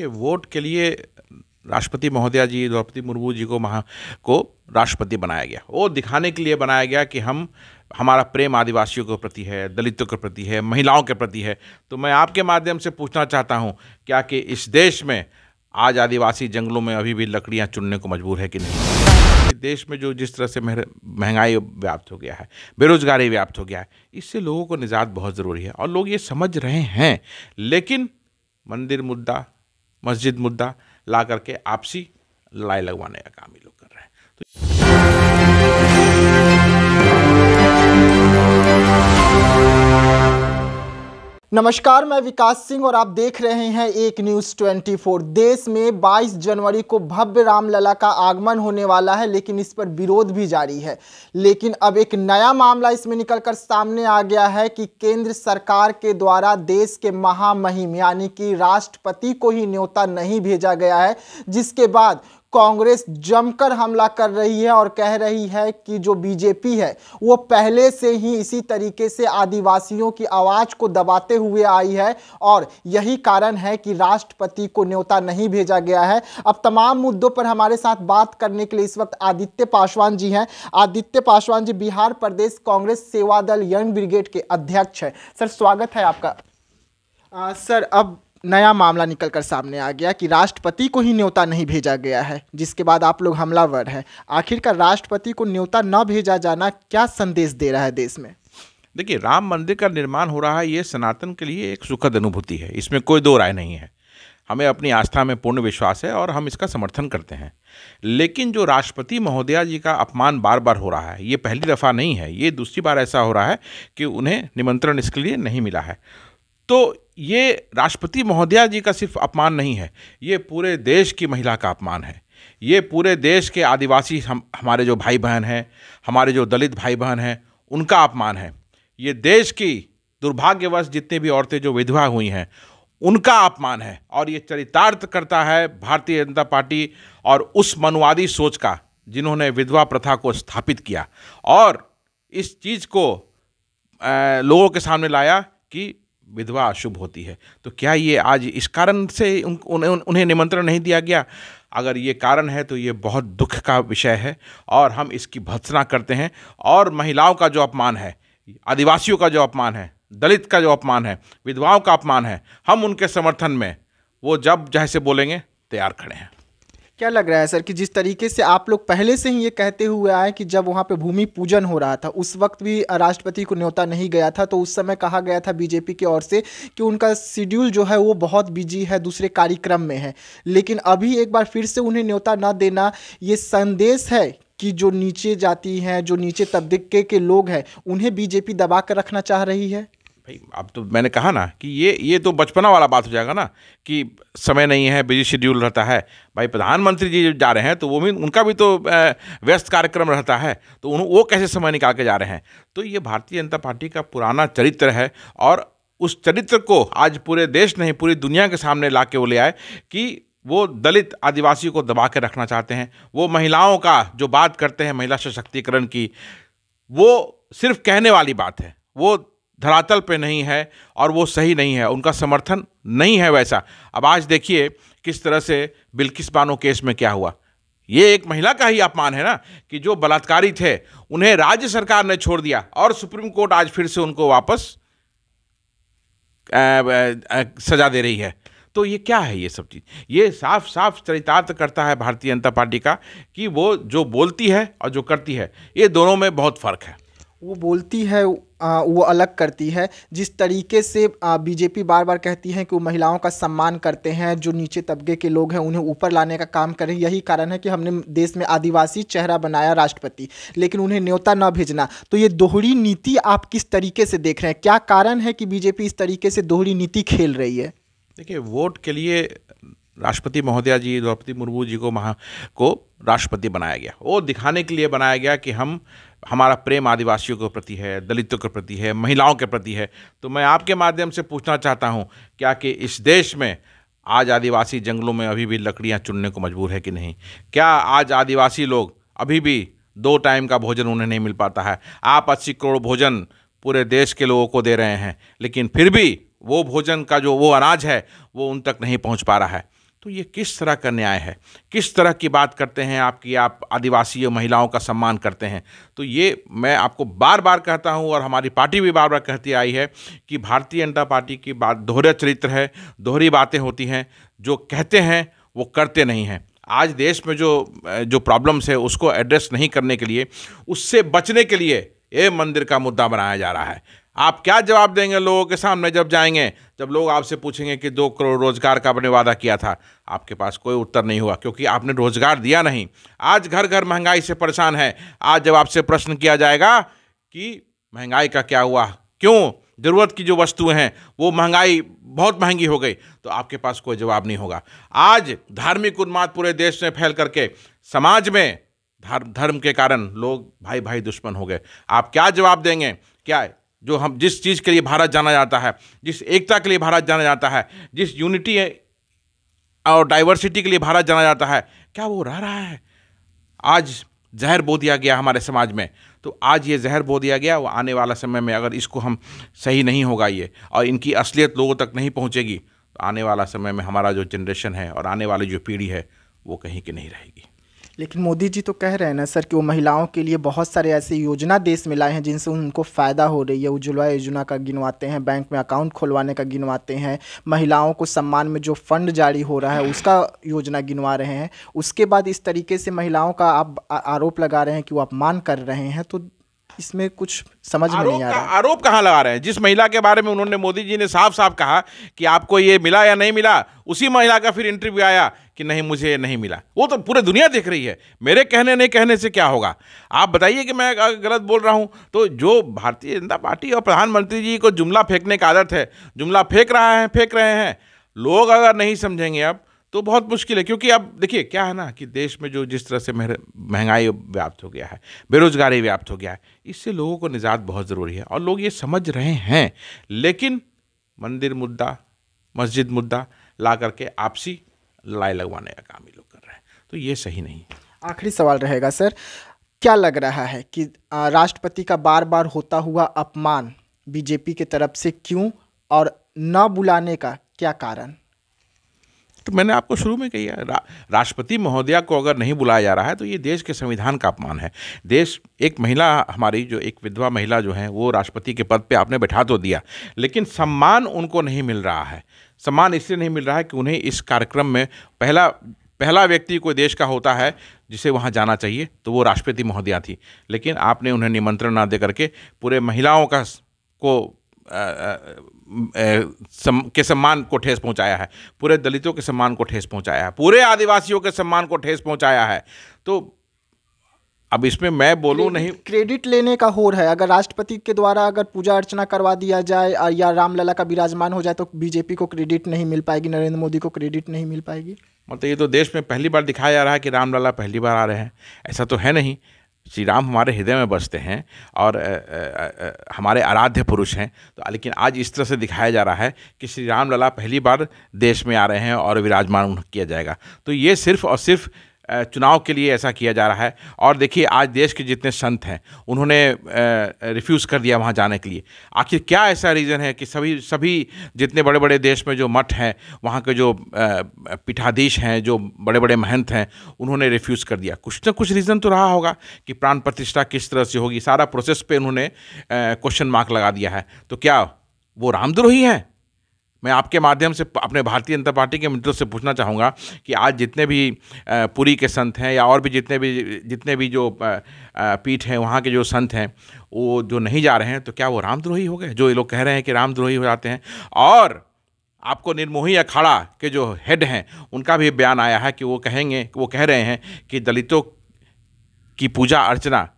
ये वोट के लिए राष्ट्रपति महोदया जी द्रौपदी मुर्मू जी को महा को राष्ट्रपति बनाया गया वो दिखाने के लिए बनाया गया कि हम हमारा प्रेम आदिवासियों के प्रति है दलितों के प्रति है महिलाओं के प्रति है तो मैं आपके माध्यम से पूछना चाहता हूँ क्या कि इस देश में आज आदिवासी जंगलों में अभी भी लकड़ियाँ चुनने को मजबूर है कि नहीं देश में जो जिस तरह से महंगाई व्याप्त हो गया है बेरोजगारी व्याप्त हो गया है इससे लोगों को निजात बहुत ज़रूरी है और लोग ये समझ रहे हैं लेकिन मंदिर मुद्दा मस्जिद मुद्दा ला करके आपसी लड़ाई लगवाने का काम ही नमस्कार मैं विकास सिंह और आप देख रहे हैं एक न्यूज़ 24 देश में 22 जनवरी को भव्य रामलला का आगमन होने वाला है लेकिन इस पर विरोध भी जारी है लेकिन अब एक नया मामला इसमें निकलकर सामने आ गया है कि केंद्र सरकार के द्वारा देश के महामहिम यानी कि राष्ट्रपति को ही न्योता नहीं भेजा गया है जिसके बाद कांग्रेस जमकर हमला कर रही है और कह रही है कि जो बीजेपी है वो पहले से ही इसी तरीके से आदिवासियों की आवाज़ को दबाते हुए आई है और यही कारण है कि राष्ट्रपति को न्योता नहीं भेजा गया है अब तमाम मुद्दों पर हमारे साथ बात करने के लिए इस वक्त आदित्य पासवान जी हैं आदित्य पासवान जी बिहार प्रदेश कांग्रेस सेवा दल यंग ब्रिगेड के अध्यक्ष हैं सर स्वागत है आपका आ, सर अब नया मामला निकल कर सामने आ गया कि राष्ट्रपति को ही न्योता नहीं भेजा गया है जिसके बाद आप लोग हमलावर हैं आखिरकार राष्ट्रपति को न्योता न भेजा जाना क्या संदेश दे रहा है देश में देखिए राम मंदिर का निर्माण हो रहा है ये सनातन के लिए एक सुखद अनुभूति है इसमें कोई दो राय नहीं है हमें अपनी आस्था में पूर्ण विश्वास है और हम इसका समर्थन करते हैं लेकिन जो राष्ट्रपति महोदया जी का अपमान बार बार हो रहा है ये पहली दफ़ा नहीं है ये दूसरी बार ऐसा हो रहा है कि उन्हें निमंत्रण इसके लिए नहीं मिला है तो ये राष्ट्रपति महोदया जी का सिर्फ अपमान नहीं है ये पूरे देश की महिला का अपमान है ये पूरे देश के आदिवासी हम हमारे जो भाई बहन हैं हमारे जो दलित भाई बहन हैं उनका अपमान है ये देश की दुर्भाग्यवश जितनी भी औरतें जो विधवा हुई हैं उनका अपमान है और ये चरितार्थ करता है भारतीय जनता पार्टी और उस मनुवादी सोच का जिन्होंने विधवा प्रथा को स्थापित किया और इस चीज़ को लोगों के सामने लाया कि विधवा शुभ होती है तो क्या ये आज इस कारण से उन, उन, उन्हें निमंत्रण नहीं दिया गया अगर ये कारण है तो ये बहुत दुख का विषय है और हम इसकी भत्सना करते हैं और महिलाओं का जो अपमान है आदिवासियों का जो अपमान है दलित का जो अपमान है विधवाओं का अपमान है हम उनके समर्थन में वो जब जैसे बोलेंगे तैयार खड़े हैं क्या लग रहा है सर कि जिस तरीके से आप लोग पहले से ही ये कहते हुए आए कि जब वहाँ पे भूमि पूजन हो रहा था उस वक्त भी राष्ट्रपति को न्योता नहीं गया था तो उस समय कहा गया था बीजेपी की ओर से कि उनका शेड्यूल जो है वो बहुत बिजी है दूसरे कार्यक्रम में है लेकिन अभी एक बार फिर से उन्हें न्योता न देना ये संदेश है कि जो नीचे जाती हैं जो नीचे तबके के लोग हैं उन्हें बीजेपी दबा कर रखना चाह रही है भाई अब तो मैंने कहा ना कि ये ये तो बचपना वाला बात हो जाएगा ना कि समय नहीं है बिजी शेड्यूल रहता है भाई प्रधानमंत्री जी जा रहे हैं तो वो भी उनका भी तो व्यस्त कार्यक्रम रहता है तो उन वो कैसे समय निकाल के जा रहे हैं तो ये भारतीय जनता पार्टी का पुराना चरित्र है और उस चरित्र को आज पूरे देश नहीं पूरी दुनिया के सामने ला के वो ले आए कि वो दलित आदिवासी को दबा के रखना चाहते हैं वो महिलाओं का जो बात करते हैं महिला सशक्तिकरण की वो सिर्फ कहने वाली बात है वो धरातल पे नहीं है और वो सही नहीं है उनका समर्थन नहीं है वैसा अब आज देखिए किस तरह से बिल्किस बानो केस में क्या हुआ ये एक महिला का ही अपमान है ना कि जो बलात्कारी थे उन्हें राज्य सरकार ने छोड़ दिया और सुप्रीम कोर्ट आज फिर से उनको वापस आ, आ, आ, सजा दे रही है तो ये क्या है ये सब चीज़ ये साफ साफ चरितार्थ करता है भारतीय जनता पार्टी का कि वो जो बोलती है और जो करती है ये दोनों में बहुत फ़र्क है वो बोलती है वो अलग करती है जिस तरीके से बीजेपी बार बार कहती है कि वो महिलाओं का सम्मान करते हैं जो नीचे तबके के लोग हैं उन्हें ऊपर लाने का काम करें यही कारण है कि हमने देश में आदिवासी चेहरा बनाया राष्ट्रपति लेकिन उन्हें न्योता न भेजना तो ये दोहरी नीति आप किस तरीके से देख रहे हैं क्या कारण है कि बीजेपी इस तरीके से दोहरी नीति खेल रही है देखिए वोट के लिए राष्ट्रपति महोदया जी द्रौपदी मुर्मू जी को महा को राष्ट्रपति बनाया गया वो दिखाने के लिए बनाया गया कि हम हमारा प्रेम आदिवासियों के प्रति है दलितों के प्रति है महिलाओं के प्रति है तो मैं आपके माध्यम से पूछना चाहता हूँ क्या कि इस देश में आज आदिवासी जंगलों में अभी भी लकड़ियाँ चुनने को मजबूर है कि नहीं क्या आज आदिवासी लोग अभी भी दो टाइम का भोजन उन्हें नहीं मिल पाता है आप अस्सी करोड़ भोजन पूरे देश के लोगों को दे रहे हैं लेकिन फिर भी वो भोजन का जो वो अनाज है वो उन तक नहीं पहुंच पा रहा है तो ये किस तरह का न्याय है किस तरह की बात करते हैं आपकी आप आदिवासी महिलाओं का सम्मान करते हैं तो ये मैं आपको बार बार कहता हूँ और हमारी पार्टी भी बार बार कहती आई है कि भारतीय जनता पार्टी की बात दोहरा चरित्र है दोहरी बातें होती हैं जो कहते हैं वो करते नहीं हैं आज देश में जो जो प्रॉब्लम्स है उसको एड्रेस नहीं करने के लिए उससे बचने के लिए ये मंदिर का मुद्दा बनाया जा रहा है आप क्या जवाब देंगे लोगों के सामने जब जाएंगे जब लोग आपसे पूछेंगे कि दो करोड़ रोजगार का आपने वादा किया था आपके पास कोई उत्तर नहीं हुआ क्योंकि आपने रोजगार दिया नहीं आज घर घर महंगाई से परेशान है आज जब आपसे प्रश्न किया जाएगा कि महंगाई का क्या हुआ क्यों ज़रूरत की जो वस्तुएं हैं वो महंगाई बहुत महंगी हो गई तो आपके पास कोई जवाब नहीं होगा आज धार्मिक उन्माद पूरे देश में फैल करके समाज में धर्म धर्म के कारण लोग भाई भाई दुश्मन हो गए आप क्या जवाब देंगे क्या जो हम जिस चीज़ के लिए भारत जाना जाता है जिस एकता के लिए भारत जाना जाता है जिस यूनिटी और डाइवर्सिटी के लिए भारत जाना जाता है क्या वो रह रहा है आज जहर बो दिया गया हमारे समाज में तो आज ये जहर बो दिया गया वो आने वाला समय में अगर इसको हम सही नहीं होगा ये और इनकी असलियत लोगों तक नहीं पहुँचेगी तो आने वाला समय में हमारा जो जनरेशन है और आने वाली जो पीढ़ी है वो कहीं की नहीं रहेगी लेकिन मोदी जी तो कह रहे हैं ना सर कि वो महिलाओं के लिए बहुत सारे ऐसे योजना देश में लाए हैं जिनसे उनको फ़ायदा हो रही है उज्ज्वला योजना का गिनवाते हैं बैंक में अकाउंट खुलवाने का गिनवाते हैं महिलाओं को सम्मान में जो फंड जारी हो रहा है उसका योजना गिनवा रहे हैं उसके बाद इस तरीके से महिलाओं का आप आरोप लगा रहे हैं कि वो अपमान कर रहे हैं तो इसमें कुछ समझ में नहीं आ रहा आरोप कहाँ लगा रहे हैं जिस महिला के बारे में उन्होंने मोदी जी ने साफ साफ कहा कि आपको ये मिला या नहीं मिला उसी महिला का फिर इंटरव्यू आया कि नहीं मुझे ये नहीं मिला वो तो पूरी दुनिया देख रही है मेरे कहने नहीं कहने से क्या होगा आप बताइए कि मैं गलत बोल रहा हूँ तो जो भारतीय जनता पार्टी और प्रधानमंत्री जी को जुमला फेंकने का आदत है जुमला फेंक रहा है फेंक रहे हैं लोग अगर नहीं समझेंगे अब तो बहुत मुश्किल है क्योंकि अब देखिए क्या है ना कि देश में जो जिस तरह से महंगाई व्याप्त हो गया है बेरोजगारी व्याप्त हो गया है इससे लोगों को निजात बहुत ज़रूरी है और लोग ये समझ रहे हैं लेकिन मंदिर मुद्दा मस्जिद मुद्दा ला करके आपसी लड़ाई लगवाने का काम ही लोग कर रहे हैं तो ये सही नहीं है आखिरी सवाल रहेगा सर क्या लग रहा है कि राष्ट्रपति का बार बार होता हुआ अपमान बीजेपी की तरफ से क्यों और न बुलाने का क्या कारण तो मैंने आपको शुरू में कही राष्ट्रपति महोदया को अगर नहीं बुलाया जा रहा है तो ये देश के संविधान का अपमान है देश एक महिला हमारी जो एक विधवा महिला जो है वो राष्ट्रपति के पद पे आपने बैठा तो दिया लेकिन सम्मान उनको नहीं मिल रहा है सम्मान इसलिए नहीं मिल रहा है कि उन्हें इस कार्यक्रम में पहला पहला व्यक्ति कोई देश का होता है जिसे वहाँ जाना चाहिए तो वो राष्ट्रपति महोदया थी लेकिन आपने उन्हें निमंत्रण ना दे करके पूरे महिलाओं का को आ, आ, सम, के सम्मान को ठेस पहुंचाया है पूरे दलितों के सम्मान को ठेस पहुंचाया है पूरे आदिवासियों के सम्मान को ठेस पहुंचाया है तो अब इसमें मैं बोलूँ नहीं क्रेडिट लेने का होर है अगर राष्ट्रपति के द्वारा अगर पूजा अर्चना करवा दिया जाए या रामलला का विराजमान हो जाए तो बीजेपी को क्रेडिट नहीं मिल पाएगी नरेंद्र मोदी को क्रेडिट नहीं मिल पाएगी मतलब ये तो देश में पहली बार दिखाया जा रहा है कि रामलला पहली बार आ रहे हैं ऐसा तो है नहीं श्री राम हमारे हृदय में बसते हैं और आ, आ, आ, हमारे आराध्य पुरुष हैं तो लेकिन आज इस तरह से दिखाया जा रहा है कि श्री राम लला पहली बार देश में आ रहे हैं और विराजमान उन्हें किया जाएगा तो ये सिर्फ और सिर्फ चुनाव के लिए ऐसा किया जा रहा है और देखिए आज देश के जितने संत हैं उन्होंने रिफ्यूज़ कर दिया वहाँ जाने के लिए आखिर क्या ऐसा रीज़न है कि सभी सभी जितने बड़े बड़े देश में जो मठ हैं वहाँ के जो पीठाधीश हैं जो बड़े बड़े महंत हैं उन्होंने रिफ्यूज़ कर दिया कुछ ना कुछ रीज़न तो रहा होगा कि प्राण प्रतिष्ठा किस तरह से होगी सारा प्रोसेस पे उन्होंने क्वेश्चन मार्क लगा दिया है तो क्या वो रामद्रोही हैं मैं आपके माध्यम से अपने भारतीय जनता पार्टी के मित्रों से पूछना चाहूँगा कि आज जितने भी पुरी के संत हैं या और भी जितने भी जितने भी जो पीठ हैं वहाँ के जो संत हैं वो जो नहीं जा रहे हैं तो क्या वो रामद्रोही हो गए जो ये लोग कह रहे हैं कि रामद्रोही हो जाते हैं और आपको निर्मोही अखाड़ा के जो हेड हैं उनका भी बयान आया है कि वो कहेंगे वो कह रहे हैं कि दलितों की पूजा अर्चना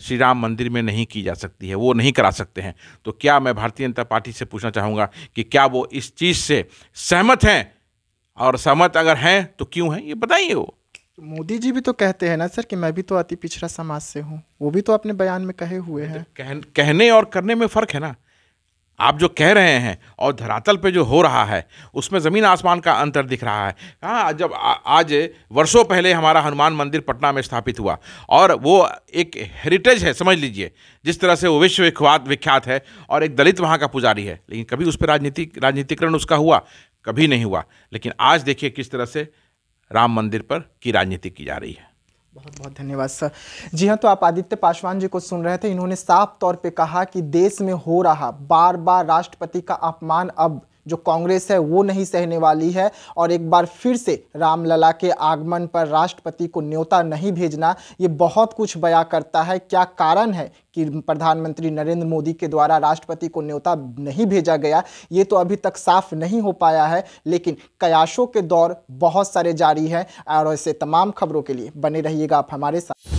श्री राम मंदिर में नहीं की जा सकती है वो नहीं करा सकते हैं तो क्या मैं भारतीय जनता पार्टी से पूछना चाहूँगा कि क्या वो इस चीज़ से सहमत हैं और सहमत अगर हैं तो क्यों हैं ये बताइए वो मोदी जी भी तो कहते हैं ना सर कि मैं भी तो अति पिछड़ा समाज से हूँ वो भी तो अपने बयान में कहे हुए हैं कहने और करने में फ़र्क है ना आप जो कह रहे हैं और धरातल पे जो हो रहा है उसमें ज़मीन आसमान का अंतर दिख रहा है हाँ जब आ, आज वर्षों पहले हमारा हनुमान मंदिर पटना में स्थापित हुआ और वो एक हेरिटेज है समझ लीजिए जिस तरह से वो विश्व विख्यात विख्यात है और एक दलित वहाँ का पुजारी है लेकिन कभी उस पर राजनीति राजनीतिकरण उसका हुआ कभी नहीं हुआ लेकिन आज देखिए किस तरह से राम मंदिर पर की राजनीति की जा रही है बहुत बहुत धन्यवाद सर जी हाँ तो आप आदित्य पासवान जी को सुन रहे थे इन्होंने साफ तौर पे कहा कि देश में हो रहा बार बार राष्ट्रपति का अपमान अब जो कांग्रेस है वो नहीं सहने वाली है और एक बार फिर से रामलला के आगमन पर राष्ट्रपति को न्योता नहीं भेजना ये बहुत कुछ बया करता है क्या कारण है कि प्रधानमंत्री नरेंद्र मोदी के द्वारा राष्ट्रपति को न्योता नहीं भेजा गया ये तो अभी तक साफ नहीं हो पाया है लेकिन कयाशों के दौर बहुत सारे जारी हैं और ऐसे तमाम खबरों के लिए बने रहिएगा आप हमारे साथ